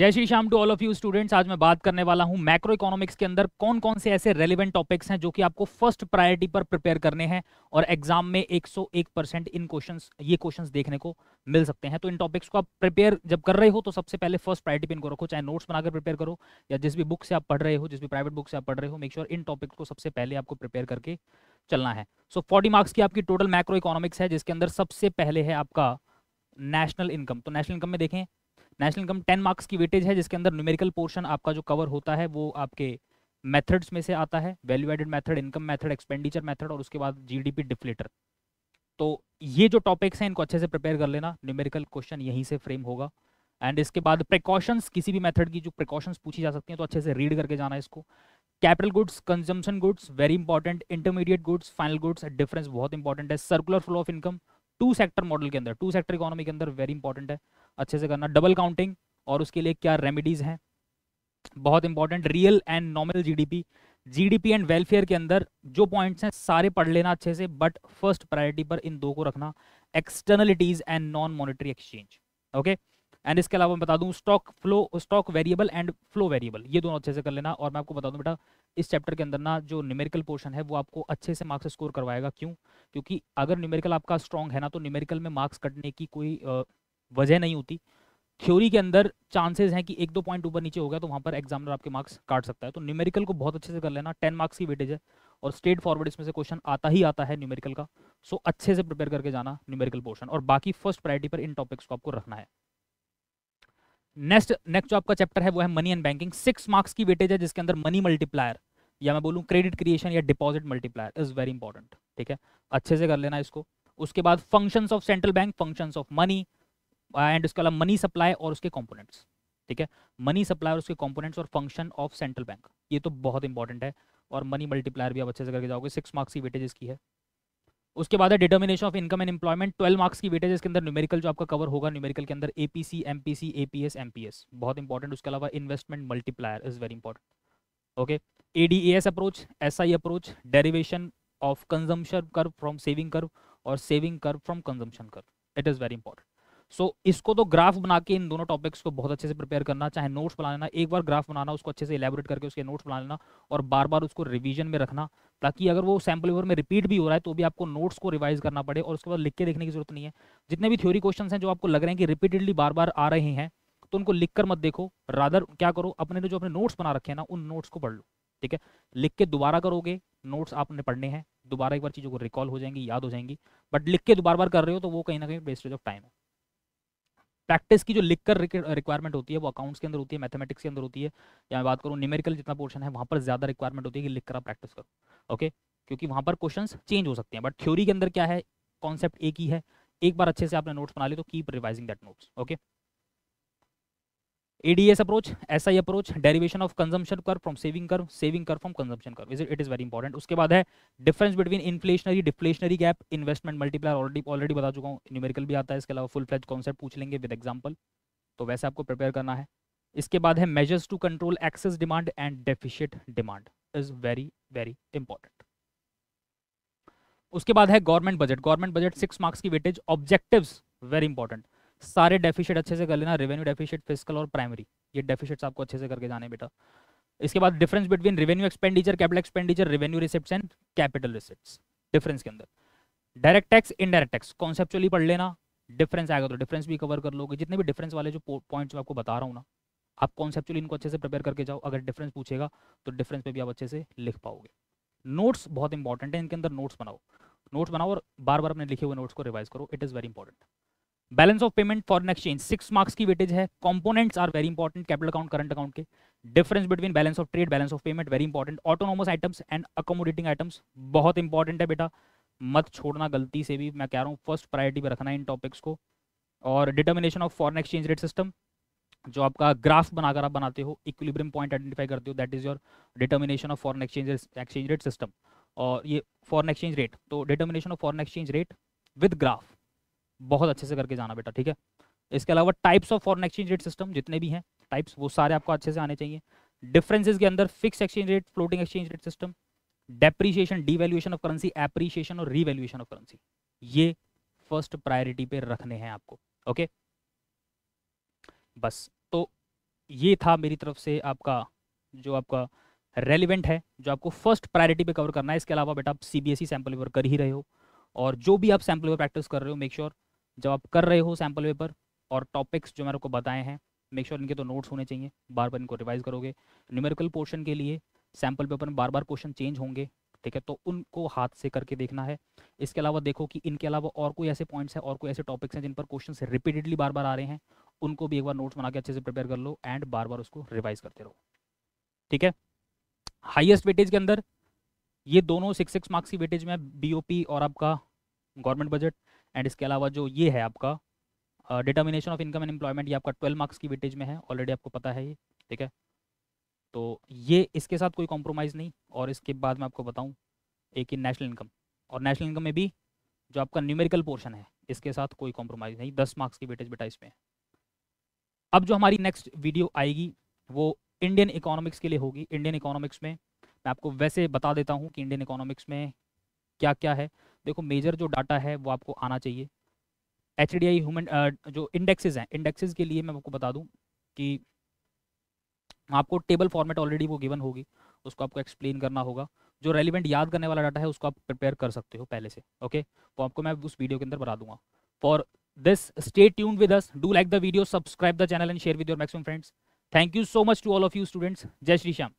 जय Shri Shyam to all of you students आज मैं बात करने वाला हूं मैक्रो इकोनॉमिक्स के अंदर कौन कौन से ऐसे रेलिवेंट टॉपिक्स हैं जो कि आपको फर्स्ट प्रायोरिटी पर प्रिपेयर करने हैं और एग्जाम में 101 परसेंट इन क्वेश्चंस ये क्वेश्चंस देखने को मिल सकते हैं तो इन टॉपिक्स को आप प्रिपेयर जब कर रहे हो तो सबसे पहले फर्स्ट प्रायोरिटी इनको रखो चाहे नोट्स बनाकर प्रिपेयर करो या जिस भी बुक से आप पढ़ रहे हो जिस भी प्राइवेट बुक से आप पढ़ रहे हो मेक श्योर इन टॉपिक्स को सबसे पहले आपको प्रिपेयर करके चलना है सो फोर्टी मार्क्स की आपकी टोटल मैक्रो इकोनॉमिक्स है जिसके अंदर सबसे पहले है आपका नेशनल इनकम तो नेशनल इनकम में देखें नेशनल इनकम टेन मार्क्स की वेटेज है जिसके अंदर न्यूमेरिकल पोर्शन आपका जो कवर होता है वो आपके मेथड्स में से आता है value added method income method expenditure method और उसके बाद जीडीपी डिफ्लेटर तो ये जो टॉपिक्स हैं इनको अच्छे से प्रिपेयर कर लेना न्यूमेरिकल क्वेश्चन यहीं से फ्रेम होगा एंड इसके बाद प्रिकॉशंस किसी भी मेथड की जो प्रिकॉशंस पूछी जा सकती हैं तो अच्छे से रीड करके जाना इसको capital goods consumption goods very important intermediate goods final goods difference बहुत इंपॉर्टेंट है circular flow of income two sector model के अंदर टू सेक्टर इकोनॉमी के अंदर वेरी इंपॉर्टेंट है अच्छे से करना डबल काउंटिंग और उसके लिए क्या रेमिडीज हैं बहुत important real and nominal GDP GDP and welfare के अंदर जो पॉइंट्स हैं सारे पढ़ लेना अच्छे से बट फर्स्ट प्रायोरिटी पर इन दो को रखना externalities and non monetary exchange okay and इसके अलावा मैं बता दूं stock flow stock variable and flow variable ये दोनों अच्छे से कर लेना और मैं आपको बता दूं बेटा इस चैप्टर के अंदर ना जो न्यूमेरिकल पोर्शन है वो आपको अच्छे से मार्क्स स्कोर करवाएगा क्यों क्योंकि अगर न्यूमेरिकल आपका स्ट्रॉन्ग है ना तो न्यूमेरिकल में मार्क्स कटने की कोई वजह नहीं होती थ्योरी के अंदर चांसेज हैं कि एक दो पॉइंट ऊपर नीचे हो गया तो वहाँ पर एग्जामिनर आपके मार्क्स काट सकता है तो न्यूमेरिकल को बहुत अच्छे से कर लेना टेन मार्क्स की वेटेज है और स्टेट फॉरवर्ड इसमें से क्वेश्चन आता ही आता है न्यूमेरिकल का सो अच्छे से प्रिपेयर करके जाना न्यूमेरिकल पोर्शन और बाकी फर्स्ट प्रायोरिटी पर इन टॉपिक्स को आपको रखना है नेक्स्ट नेक्स्ट जो आपका चैप्टर है वो है money and banking six marks की वेटेज है जिसके अंदर मनी मल्टीप्लायर या मैं बोलूँ क्रेडिट क्रिएशन या deposit multiplier is very important ठीक है अच्छे से कर लेना इसको उसके बाद functions of central bank functions of money and उसके अलावा मनी सप्लाई और उसके कॉम्पोनेंट्स ठीक है मनी सप्लाई और उसके कॉम्पोनेंट्स और फंक्शन ऑफ सेंट्रल बैंक ये तो बहुत इंपॉर्टेंट है और मनी मल्टीप्लायर भी आप अच्छे से करके जाओगे सिक्स मार्क्स की वेटेज इसकी है उसके बाद है determination of income and employment twelve marks की वेटेज इसके अंदर न्यूमेरिकल जो आपका कवर होगा न्यूमेरिकल के अंदर एपीसी एमपीसी एपीएस एमपीएस बहुत इंपॉर्टेंट उसके अलावा investment multiplier is very important okay ADS approach SI approach derivation of consumption curve from saving curve और saving curve from consumption curve it is very important so so, इसको तो graph बना के इन दोनों topics को बहुत अच्छे से प्रिपेयर करना चाहे नोट्स बना लेना एक बार ग्राफ बनाना उसको अच्छे से इलेबोरेट करके उसके नोट्स बना लेना और बार बार उसको रिविजन में रखना ताकि अगर वो सैम्पल पेपर में रिपीट भी हो रहा है तो भी आपको नोट्स को रिवाइज करना पड़े और उसके बाद लिख के देखने की जरूरत नहीं है जितने भी थ्योरी क्वेश्चन हैं जो आपको लग रहे हैं कि रिपीटेडली बार बार आ रहे हैं तो उनको लिख कर मत देखो रादर क्या करो अपने जो अपने नोट्स बना रखे हैं ना उन नोट्स को पढ़ लो ठीक है लिख के दोबारा करोगे नोट्स आपने पढ़ने हैं दोबारा एक बार चीज़ों को रिकॉल हो जाएंगी याद हो जाएंगी बट लिख के दोबार बार कर रहे हो तो वो कहीं ना कहीं वेस्टेज ऑफ टाइम है प्रैक्टिस की जो लिख कर रिक्वायरमेंट होती है वो अकाउंट्स के अंदर होती है मैथमेटिक्स के अंदर होती है या मैं बात करूँ न्यूमेरिकल जितना पोर्शन है वहाँ पर ज़्यादा रिक्वायरमेंट होती है कि लिख कर आप प्रैक्टिस करो ओके क्योंकि वहाँ पर क्वेश्चन चेंज हो सकते हैं बट थ्योरी के अंदर क्या है कॉन्सेप्ट एक ही है एक बार अच्छे से आपने नोट्स बना ली तो keep revising that notes okay ADS approach SI approach derivation of consumption curve from saving curve saving curve from consumption curve is it is very important उसके बाद है difference between inflationary deflationary gap investment multiplier already already बता चुका हूँ numerical भी आता है इसके अलावा फुल फ्लेज कॉन्सेप्ट पूछ लेंगे विद एग्जाम्पल तो वैसे आपको प्रिपेयर करना है इसके बाद है measures to control excess demand and deficit demand is very very important उसके बाद है government budget government budget six marks की वेटेज ऑब्जेक्टिव्स वेरी इंपॉर्टेंट सारे डेफिशिट अच्छे से कर लेना रेवेन्यू डेफिशिट फिजिकल और प्राइमरी ये डेफिशिट्स आपको अच्छे से करके जाने बेटा इसके बाद difference between revenue expenditure capital expenditure revenue receipt and capital receipt difference के अंदर direct tax indirect tax conceptually पढ़ लेना डिफरेंस आएगा तो डिफरेंस भी कवर कर लोगे जितने भी डिफरेंस वाले जो पॉइंट्स मैं आपको बता रहा हूँ ना आप कॉन्सेप्चुअली इनको अच्छे से प्रिपेयर करके जाओ अगर डिफरेंस पूछेगा तो डिफरेंस पे भी आप अच्छे से लिख पाओगे नोट्स बहुत इंपॉर्टेंट है इनके अंदर नोट्स बनाओ नोट्स बनाओ और बार बार अपने लिखे हुए नोट्स को रिवाइज करो it is very important balance of payment foreign exchange six marks की वेटेज है components are very important capital account current account के difference between balance of trade balance of payment very important autonomous items and accommodating items बहुत important है बेटा मत छोड़ना गलती से भी मैं कह रहा हूँ फर्स्ट प्रायोरिटी पर रखना इन टॉपिक्स को और determination of foreign exchange rate system जो आपका ग्राफ बनाकर आप बनाते हो इक्विलिब्रियम पॉइंट आइडेंटिफाई करते हो that is your determination of foreign exchange exchange rate system और ये फॉरन एक्सचेंज रेट तो determination of foreign exchange rate with graph बहुत अच्छे से करके जाना बेटा ठीक है इसके अलावा types of foreign exchange rate system जितने भी हैं टाइप्स वो सारे आपको अच्छे से आने चाहिए डिफरेंसेज के अंदर fix exchange rate floating exchange rate system depreciation devaluation of currency appreciation और रीवैल्यूएशन ऑफ करेंसी ये फर्स्ट प्रायोरिटी पे रखने हैं आपको ओके बस तो ये था मेरी तरफ से आपका जो आपका रेलिवेंट है जो आपको फर्स्ट प्रायोरिटी पे कवर करना है इसके अलावा बेटा आप C B S E sample paper कर ही रहे हो और जो भी आप सैम्पल पेपर प्रैक्टिस कर रहे हो मेक श्योर sure जब आप कर रहे हो सैम्पल पेपर और टॉपिक्स जो मेरे को बताए हैं मेक श्योर sure इनके तो नोट्स होने चाहिए बार बार इनको रिवाइज करोगे न्यूमेरिकल पोर्शन के लिए सैम्पल पेपर में बार बार क्वेश्चन चेंज होंगे ठीक है तो उनको हाथ से करके देखना है इसके अलावा देखो कि इनके अलावा और कोई ऐसे पॉइंट्स हैं और कोई ऐसे टॉपिक्स हैं जिन पर क्वेश्चन रिपीटेडली बार बार आ रहे हैं उनको भी एक बार नोट्स बना के अच्छे से प्रिपेयर कर लो एंड बार बार उसको रिवाइज करते रहो ठीक है हाइएस्ट वेटेज के अंदर ये दोनों सिक्स सिक्स मार्क्स की वेटेज में बी और आपका गवर्नमेंट बजट एंड इसके अलावा जो ये है आपका determination of income and employment ये आपका ट्वेल्व मार्क्स की वेटेज में है ऑलरेडी आपको पता है ये ठीक है तो ये इसके साथ कोई कॉम्प्रोमाइज़ नहीं और इसके बाद मैं आपको बताऊँ एक ही नेशनल इनकम और नेशनल इनकम में भी जो आपका न्यूमेरिकल पोर्शन है इसके साथ कोई कॉम्प्रोमाइज़ नहीं दस मार्क्स की वेटेज बेटा इसमें अब जो हमारी नेक्स्ट वीडियो आएगी वो इंडियन इकोनॉमिक्स के लिए होगी इंडियन इकोनॉमिक्स में मैं आपको वैसे बता देता हूँ कि इंडियन इकोनॉमिक्स में क्या क्या है देखो मेजर जो डाटा है वो आपको आना चाहिए एच डी आई ह्यूमन जो इंडेक्सेस हैं इंडेक्सेस के लिए मैं आपको बता दूं कि आपको टेबल फॉर्मेट ऑलरेडी वो गिवन होगी उसको आपको एक्सप्लेन करना होगा जो रेलिवेंट याद करने वाला डाटा है उसको आप प्रिपेयर कर सकते हो पहले से ओके वो आपको मैं उस वीडियो के अंदर बता दूंगा for this stay tune with us do like the video subscribe the channel and share with your maximum friends thank you so much to all of you students जय श्री श्याम